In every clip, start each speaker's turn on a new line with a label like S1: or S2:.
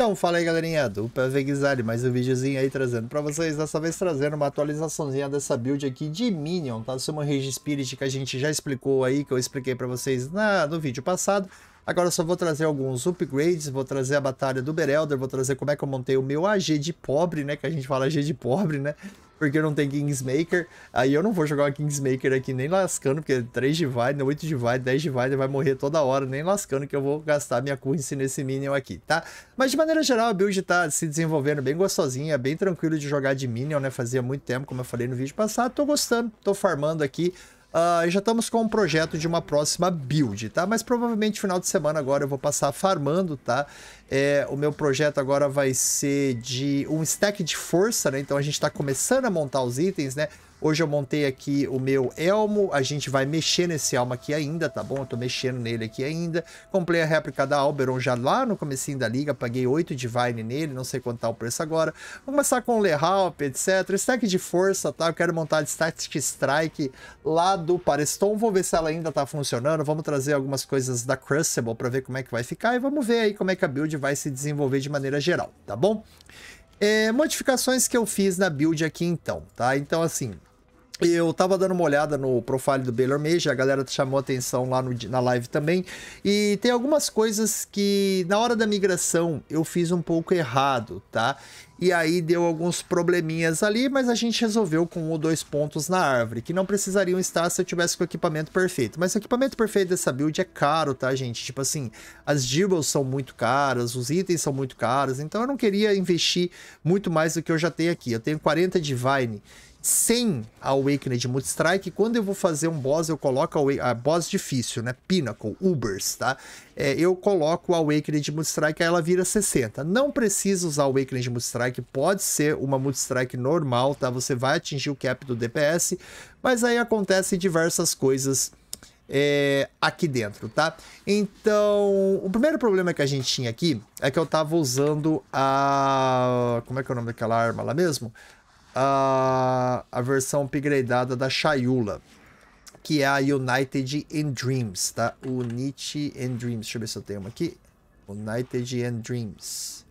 S1: Então, fala aí galerinha, do Vegzali, mais um videozinho aí trazendo pra vocês, dessa vez trazendo uma atualizaçãozinha dessa build aqui de Minion, tá? Do seu é Rage Spirit que a gente já explicou aí, que eu expliquei pra vocês na, no vídeo passado, Agora eu só vou trazer alguns upgrades, vou trazer a batalha do Berelder, vou trazer como é que eu montei o meu AG de pobre, né? Que a gente fala AG de pobre, né? Porque não tem Kingsmaker. Aí eu não vou jogar uma Kingsmaker aqui nem lascando, porque 3 Divide, 8 Divide, 10 Divide vai morrer toda hora, nem lascando que eu vou gastar minha currency nesse Minion aqui, tá? Mas de maneira geral a build tá se desenvolvendo bem gostosinha, bem tranquilo de jogar de Minion, né? Fazia muito tempo, como eu falei no vídeo passado, tô gostando, tô farmando aqui. Uh, já estamos com um projeto de uma próxima build, tá? Mas provavelmente final de semana agora eu vou passar farmando, tá? É, o meu projeto agora vai ser de um stack de força, né? Então a gente está começando a montar os itens, né? Hoje eu montei aqui o meu elmo, a gente vai mexer nesse elmo aqui ainda, tá bom? Eu tô mexendo nele aqui ainda. Comprei a réplica da Alberon já lá no comecinho da liga, paguei 8 Divine nele, não sei quanto tá o preço agora. Vou começar com o Lehalp, etc. Stack de força, tá? Eu quero montar de Static Strike lá do Pareston, então, vou ver se ela ainda tá funcionando. Vamos trazer algumas coisas da Crucible pra ver como é que vai ficar e vamos ver aí como é que a build vai se desenvolver de maneira geral, tá bom? É, modificações que eu fiz na build aqui então, tá? Então assim, eu tava dando uma olhada no profile do Baylor Major, a galera chamou atenção lá no, na live também. E tem algumas coisas que na hora da migração eu fiz um pouco errado, tá? E aí deu alguns probleminhas ali, mas a gente resolveu com um ou dois pontos na árvore, que não precisariam estar se eu tivesse com o equipamento perfeito. Mas o equipamento perfeito dessa build é caro, tá, gente? Tipo assim, as gerbils são muito caras, os itens são muito caros, então eu não queria investir muito mais do que eu já tenho aqui. Eu tenho 40 Divine sem a Awakened Multistrike. Quando eu vou fazer um boss, eu coloco a, a boss difícil, né? Pinnacle, Ubers, tá? É, eu coloco a Awakened Multistrike, ela vira 60. Não precisa usar a Awakened Multistrike, pode ser uma Multistrike normal, tá? Você vai atingir o cap do DPS, mas aí acontecem diversas coisas é, aqui dentro, tá? Então, o primeiro problema que a gente tinha aqui é que eu tava usando a... Como é que é o nome daquela arma lá mesmo? a, a versão upgradada da Shayula, que é a United in Dreams, tá? Unity in Dreams. Deixa eu ver se eu tenho uma aqui. United in Dreams.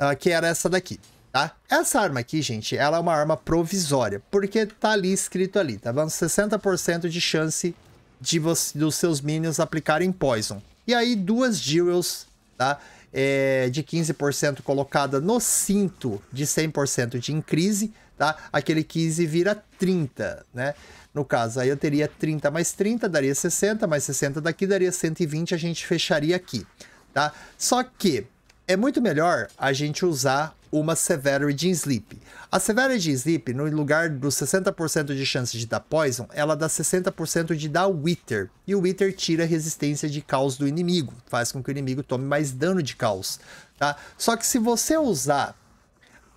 S1: Uh, que era essa daqui, tá? Essa arma aqui, gente, ela é uma arma provisória, porque tá ali escrito ali, tá vendo? 60% de chance de você, dos seus minions aplicarem poison. E aí duas jewels, tá? é, de 15% colocada no cinto de 100% de increase, tá? Aquele 15 vira 30, né? No caso, aí eu teria 30 mais 30, daria 60, mais 60 daqui, daria 120, a gente fecharia aqui, tá? Só que é muito melhor a gente usar uma Severity Sleep. A Severity Sleep, no lugar dos 60% de chance de dar Poison, ela dá 60% de dar Wither. E o Wither tira a resistência de caos do inimigo, faz com que o inimigo tome mais dano de caos. Tá? Só que se você usar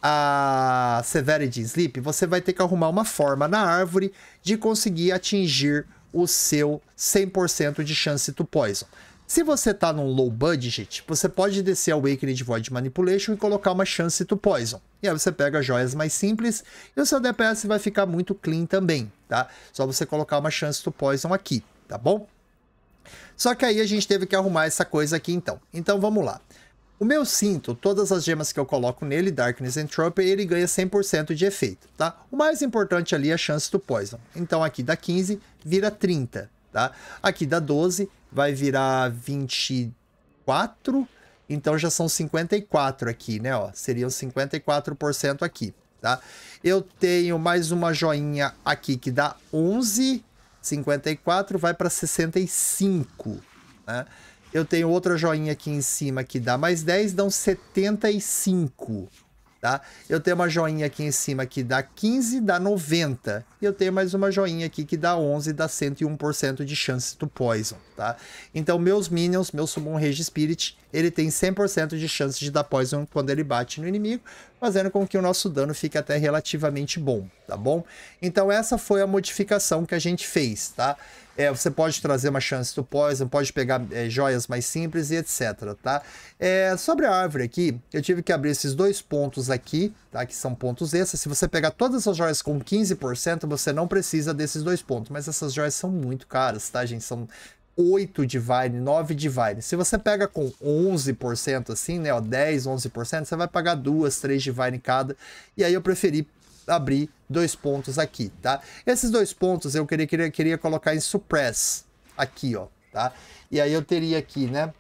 S1: a Severity Sleep, você vai ter que arrumar uma forma na árvore de conseguir atingir o seu 100% de chance to poison. Se você tá num low budget, você pode descer a Awakened Void Manipulation e colocar uma chance to poison. E aí você pega joias mais simples e o seu DPS vai ficar muito clean também, tá? Só você colocar uma chance to poison aqui, tá bom? Só que aí a gente teve que arrumar essa coisa aqui então. Então vamos lá. O meu cinto, todas as gemas que eu coloco nele, Darkness and ele ganha 100% de efeito, tá? O mais importante ali é a chance do Poison. Então aqui dá 15, vira 30, tá? Aqui dá 12, vai virar 24, então já são 54 aqui, né, ó? Seriam 54% aqui, tá? Eu tenho mais uma joinha aqui que dá 11, 54 vai para 65, né? Eu tenho outra joinha aqui em cima que dá mais 10, dão 75, tá? Eu tenho uma joinha aqui em cima que dá 15, dá 90. E eu tenho mais uma joinha aqui que dá 11, dá 101% de chance do poison, tá? Então meus minions, meu Summon Rage Spirit, ele tem 100% de chance de dar poison quando ele bate no inimigo, fazendo com que o nosso dano fique até relativamente bom, tá bom? Então essa foi a modificação que a gente fez, tá? É, você pode trazer uma chance do Poison, pode pegar é, joias mais simples e etc, tá? É, sobre a árvore aqui, eu tive que abrir esses dois pontos aqui, tá? Que são pontos esses. Se você pegar todas as joias com 15%, você não precisa desses dois pontos. Mas essas joias são muito caras, tá, gente? São 8 Divine, 9 Divine. Se você pega com 11% assim, né, ó, 10, 11%, você vai pagar duas, três Divine cada. E aí eu preferi abrir dois pontos aqui, tá? Esses dois pontos eu queria, queria, queria colocar em suppress aqui, ó, tá? E aí eu teria aqui, né?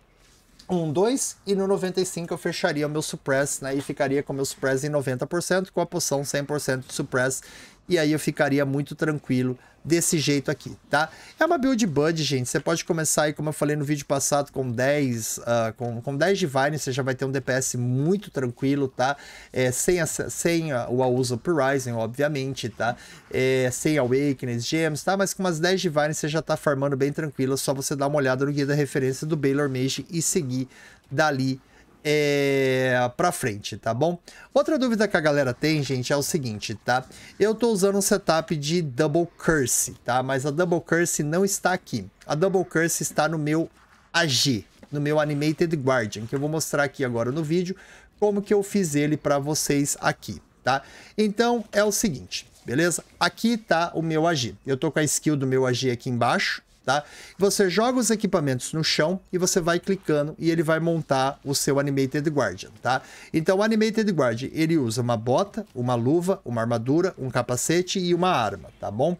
S1: Um, dois e no 95 eu fecharia o meu suppress, né? E ficaria com o meu suppress em 90% com a poção 100% de suppress e aí eu ficaria muito tranquilo desse jeito aqui, tá? É uma build bud, gente, você pode começar aí, como eu falei no vídeo passado, com 10, uh, ah, com, com 10 de Vine, você já vai ter um DPS muito tranquilo, tá? É, sem a, sem a, ah, o Auso Uprising, obviamente, tá? É, sem Awakening, Gems, tá? Mas com umas 10 de Vine você já tá farmando bem tranquilo, é só você dar uma olhada no guia da referência do Baylor Mage e seguir dali é, para frente, tá bom? Outra dúvida que a galera tem, gente, é o seguinte, tá? Eu tô usando um setup de Double Curse, tá? Mas a Double Curse não está aqui. A Double Curse está no meu AG, no meu Animated Guardian, que eu vou mostrar aqui agora no vídeo como que eu fiz ele para vocês aqui, tá? Então, é o seguinte, beleza? Aqui tá o meu AG. Eu tô com a skill do meu AG aqui embaixo, tá? Você joga os equipamentos no chão e você vai clicando e ele vai montar o seu Animated Guardian, tá? Então o Animated Guardian, ele usa uma bota, uma luva, uma armadura, um capacete e uma arma, tá bom?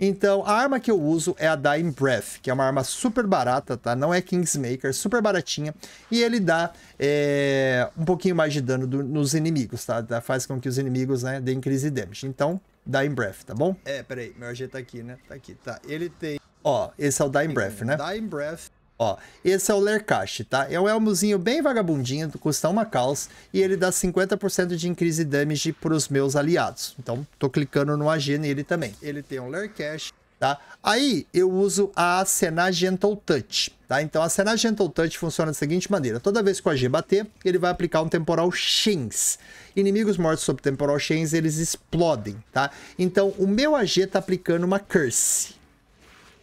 S1: Então, a arma que eu uso é a Dying Breath, que é uma arma super barata, tá? Não é Kingsmaker, super baratinha. E ele dá é, um pouquinho mais de dano do, nos inimigos, tá? Faz com que os inimigos, né, deem crise damage. Então, Dying Breath, tá bom? É, peraí, meu AG tá aqui, né? Tá aqui, tá. Ele tem... Ó, esse é o Dying Breath, né? Dying Breath. Ó, esse é o Lercache, tá? É um elmozinho bem vagabundinho, custa uma calça e ele dá 50% de increase damage para os meus aliados. Então, tô clicando no AG nele também. Ele tem um Lercache, tá? Aí, eu uso a Sena Gentle Touch, tá? Então, a Sena Gentle Touch funciona da seguinte maneira. Toda vez que o AG bater, ele vai aplicar um Temporal shins Inimigos mortos sob Temporal shins eles explodem, tá? Então, o meu AG tá aplicando uma Curse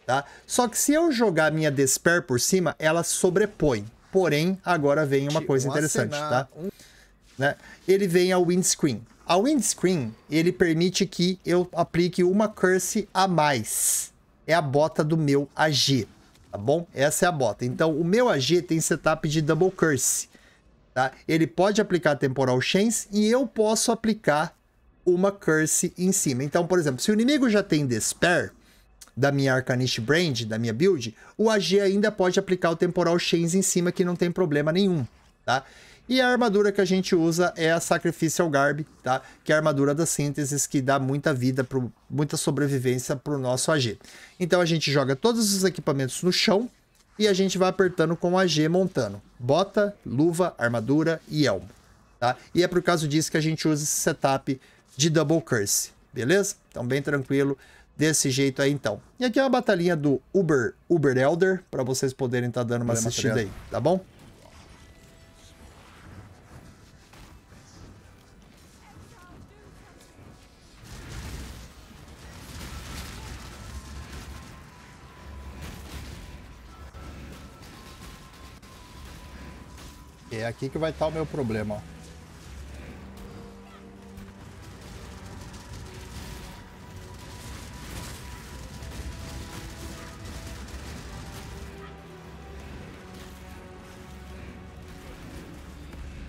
S1: tá? Só que se eu jogar minha Despair por cima, ela sobrepõe. Porém, agora vem uma coisa interessante, tá? Né? Ele vem ao windscreen. A windscreen, ele permite que eu aplique uma curse a mais. É a bota do meu AG, tá bom? Essa é a bota. Então, o meu AG tem setup de double curse, tá? Ele pode aplicar temporal chains e eu posso aplicar uma curse em cima. Então, por exemplo, se o inimigo já tem despair, da minha Arcanist Brand, da minha build, o AG ainda pode aplicar o Temporal Chains em cima, que não tem problema nenhum, tá? E a armadura que a gente usa é a Sacrificial Garb, tá? Que é a armadura da síntese que dá muita vida, pro, muita sobrevivência para o nosso AG. Então a gente joga todos os equipamentos no chão e a gente vai apertando com o AG montando. Bota, luva, armadura e elmo, tá? E é por causa disso que a gente usa esse setup de Double Curse, beleza? Então bem tranquilo, desse jeito aí então. E aqui é uma batalhinha do Uber, Uber Elder, para vocês poderem estar tá dando uma Bem assistida material. Né? aí, tá bom? É aqui que vai estar tá o meu problema, ó.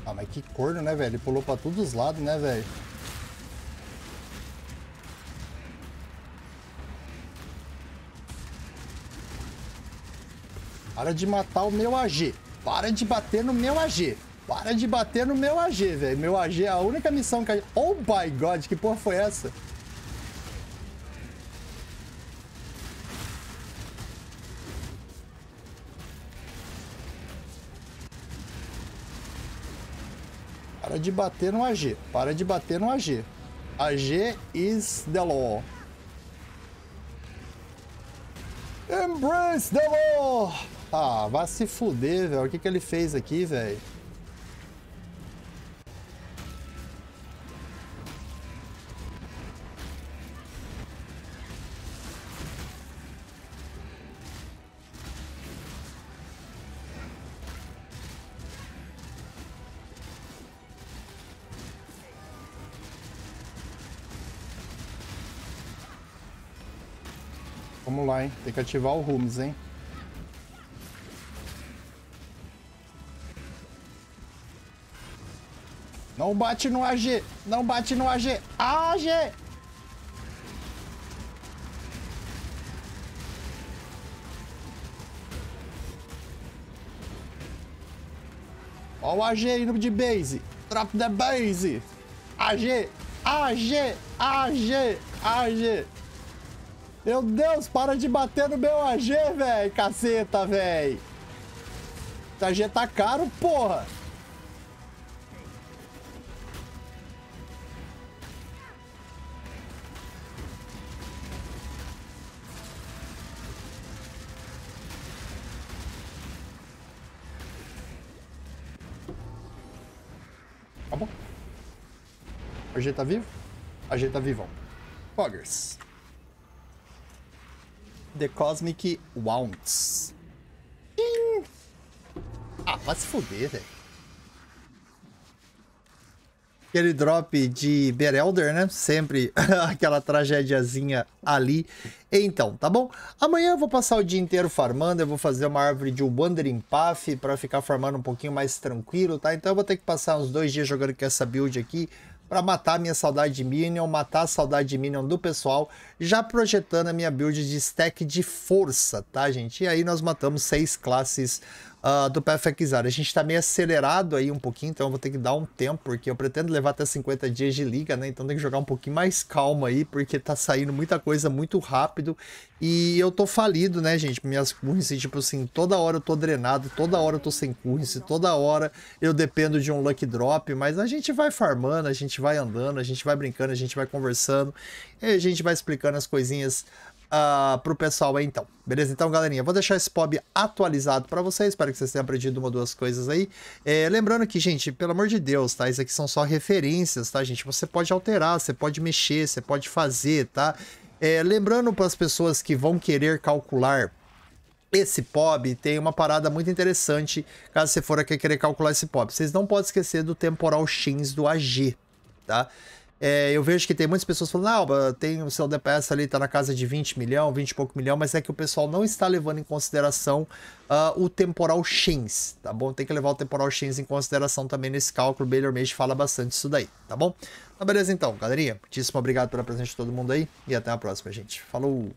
S1: Ah, mas que corno, né, velho? Ele pulou pra todos os lados, né, velho? Para de matar o meu AG. Para de bater no meu AG. Para de bater no meu AG, velho. Meu AG é a única missão que a... Oh, my God, que porra foi essa? de bater no AG. Para de bater no AG. AG is the law. Embrace the law! Ah, vai se fuder, velho. O que, que ele fez aqui, velho? Vamos lá, hein? Tem que ativar o Rumes, hein? Não bate no AG! Não bate no AG! AG! Ó o AG indo de base! Drop the base! AG! AG! AG! AG! AG! Meu Deus, para de bater no meu AG, velho. Caceta, velho. AG tá caro, porra. Acabou. A gente tá vivo? A gente tá vivão. Poggers. The Cosmic Wounds. Ah, vai se fuder, velho. Aquele drop de Berelder, né? Sempre aquela tragédiazinha ali. Então, tá bom? Amanhã eu vou passar o dia inteiro farmando. Eu vou fazer uma árvore de Wandering Path para ficar farmando um pouquinho mais tranquilo, tá? Então eu vou ter que passar uns dois dias jogando com essa build aqui para matar minha saudade de Minion, matar a saudade de Minion do pessoal, já projetando a minha build de stack de força, tá, gente? E aí nós matamos seis classes uh, do PFXR. A gente está meio acelerado aí um pouquinho, então eu vou ter que dar um tempo, porque eu pretendo levar até 50 dias de liga, né? Então tem que jogar um pouquinho mais calmo aí, porque tá saindo muita coisa muito rápido. E eu tô falido, né, gente? Minhas currency, tipo assim, toda hora eu tô drenado, toda hora eu tô sem currency, toda hora eu dependo de um luck drop, mas a gente vai farmando, a gente vai andando, a gente vai brincando, a gente vai conversando, a gente vai explicando as coisinhas uh, pro pessoal aí então. Beleza? Então, galerinha, vou deixar esse POB atualizado para vocês. Espero que vocês tenham aprendido uma ou duas coisas aí. É, lembrando que, gente, pelo amor de Deus, tá? Isso aqui são só referências, tá, gente? Você pode alterar, você pode mexer, você pode fazer, tá? É, lembrando para as pessoas que vão querer calcular esse POB tem uma parada muito interessante caso você for aqui querer calcular esse POB. Vocês não podem esquecer do temporal X do AG, tá? É, eu vejo que tem muitas pessoas falando, ah, Alba, tem o seu DPS ali, tá na casa de 20 milhão, 20 e pouco milhão, mas é que o pessoal não está levando em consideração uh, o temporal Shins, tá bom? Tem que levar o temporal Shins em consideração também nesse cálculo, o Baylor Mage fala bastante isso daí, tá bom? Tá beleza então, galerinha. Muitíssimo obrigado pela presença de todo mundo aí e até a próxima, gente. Falou!